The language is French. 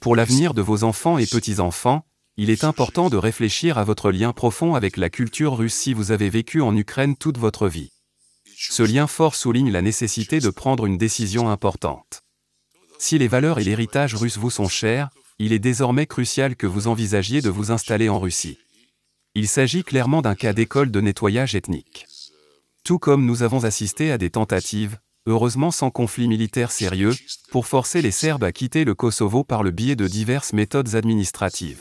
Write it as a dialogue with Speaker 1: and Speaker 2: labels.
Speaker 1: Pour l'avenir de vos enfants et petits-enfants, il est important de réfléchir à votre lien profond avec la culture russe si vous avez vécu en Ukraine toute votre vie. Ce lien fort souligne la nécessité de prendre une décision importante. Si les valeurs et l'héritage russe vous sont chers, il est désormais crucial que vous envisagiez de vous installer en Russie. Il s'agit clairement d'un cas d'école de nettoyage ethnique. Tout comme nous avons assisté à des tentatives, heureusement sans conflit militaire sérieux, pour forcer les Serbes à quitter le Kosovo par le biais de diverses méthodes administratives.